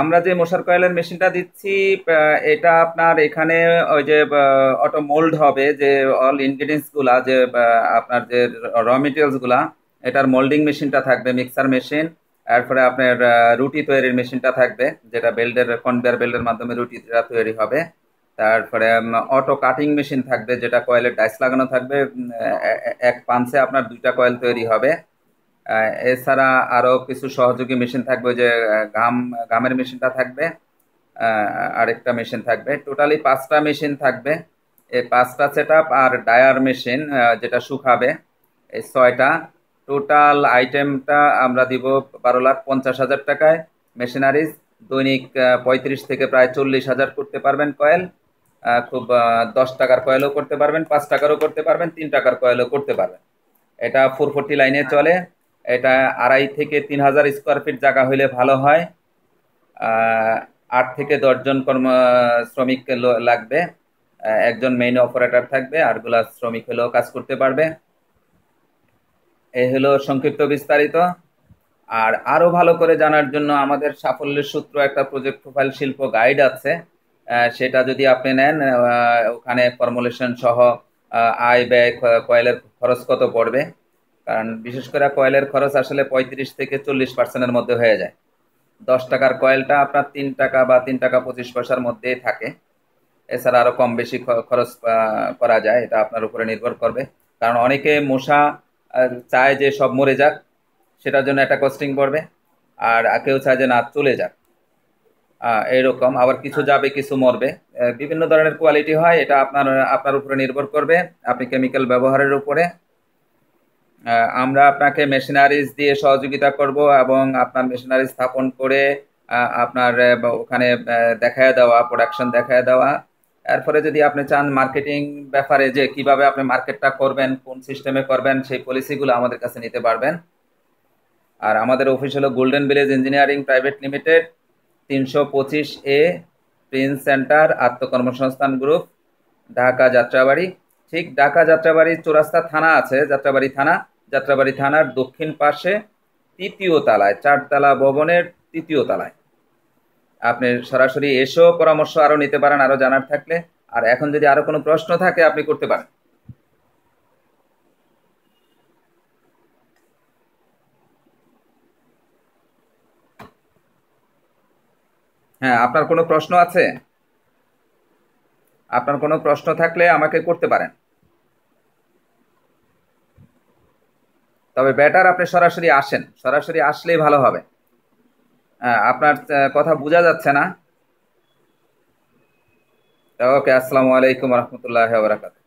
আমরা যে মশার কয়েলের মেশিনটা দিচ্ছি এটা আপনার এখানে ওই যে অটো মোল্ড হবে যে অল ইনগ্রিডিয়েন্টসগুলা যে আপনার যে র মেটেরিয়ালসগুলা এটার মোল্ডিং মেশিনটা থাকবে মিক্সার মেশিন তারপরে আপনার রুটি তৈরির মেশিনটা থাকবে যেটা বেল্ডের কনভেয়ার বেল্ডের মাধ্যমে রুটিটা তৈরি হবে তারপরে অটো কাটিং মেশিন থাকবে যেটা কয়েলের ডাইস লাগানো থাকবে এক পাঞ্চে আপনার দুইটা কয়েল তৈরি হবে এছাড়া আরও কিছু সহযোগী মেশিন থাকবে যে গাম ঘামের মেশিনটা থাকবে আরেকটা মেশিন থাকবে টোটালি পাঁচটা মেশিন থাকবে এই পাঁচটা সেট আর ডায়ার মেশিন যেটা শুকাবে এই ছয়টা টোটাল আইটেমটা আমরা দিব বারো লাখ পঞ্চাশ হাজার টাকায় মেশিনারিজ দৈনিক পঁয়ত্রিশ থেকে প্রায় চল্লিশ হাজার করতে পারবেন কয়েল খুব দশ টাকার কয়েলও করতে পারবেন পাঁচ টাকারও করতে পারবেন তিন টাকার কয়েলও করতে পারবেন এটা ফোর ফোরটি লাইনে চলে এটা আড়াই থেকে তিন হাজার স্কোয়ার ফিট জায়গা হইলে ভালো হয় আট থেকে দশজন কর্ম শ্রমিক লাগবে একজন মেইন অপারেটর থাকবে আরগুলা শ্রমিক হলেও কাজ করতে পারবে এ হলো সংক্ষিপ্ত বিস্তারিত আর আরও ভালো করে জানার জন্য আমাদের সাফল্যের সূত্র একটা প্রজেক্ট প্রোফাইল শিল্প গাইড আছে সেটা যদি আপনি নেন ওখানে ফর্মুলেশন সহ আয় ব্যয় কয়েলের খরচ কত পড়বে কারণ বিশেষ করে কয়েলের খরচ আসলে পঁয়ত্রিশ থেকে চল্লিশ পার্সেন্টের মধ্যে হয়ে যায় দশ টাকার কয়েলটা আপনার তিন টাকা বা তিন টাকা পঁচিশ পয়সার মধ্যেই থাকে এছাড়া আরও কম বেশি খরচ করা যায় এটা আপনার উপরে নির্ভর করবে কারণ অনেকে মশা চায় যে সব মরে যাক সেটার জন্য একটা কস্টিং পড়বে আর কেউ চায় যে না চলে যাক এইরকম আবার কিছু যাবে কিছু মরবে বিভিন্ন ধরনের কোয়ালিটি হয় এটা আপনার আপনার উপরে নির্ভর করবে আপনি কেমিক্যাল ব্যবহারের উপরে আমরা আপনাকে মেশিনারিজ দিয়ে সহযোগিতা করব এবং আপনার মেশিনারি স্থাপন করে আপনার ওখানে দেখায় দেওয়া প্রোডাকশন দেখায় দেওয়া এরপরে যদি আপনি চান মার্কেটিং ব্যাপারে যে কিভাবে আপনি মার্কেটটা করবেন কোন সিস্টেমে করবেন সেই পলিসিগুলো আমাদের কাছে নিতে পারবেন আর আমাদের অফিস হলো golden village engineering private limited তিনশো পঁচিশ এ প্রিন্স সেন্টার আত্মকর্মসংস্থান গ্রুপ ঢাকা যাত্রাবাড়ি ঠিক ঢাকা যাত্রাবাড়ি চৌরাস্তা থানা আছে যাত্রাবাড়ি থানা যাত্রাবাড়ি থানার দক্ষিণ পাশে তৃতীয় তালায় চারতলা ভবনের তৃতীয় তালায় আপনি সরাসরি এসেও পরামর্শ আরও নিতে পারেন আরও জানার থাকলে আর এখন যদি আরও কোনো প্রশ্ন থাকে আপনি করতে পারেন হ্যাঁ আপনার কোনো প্রশ্ন আছে আপনার কোনো প্রশ্ন থাকলে আমাকে করতে পারেন তবে ব্যাটার আপনি সরাসরি আসেন সরাসরি আসলেই ভালো হবে হ্যাঁ, আপনার কথা বোঝা যাচ্ছে না ওকে আসসালামু আলাইকুম রহমতুল্লাহ বরাকাত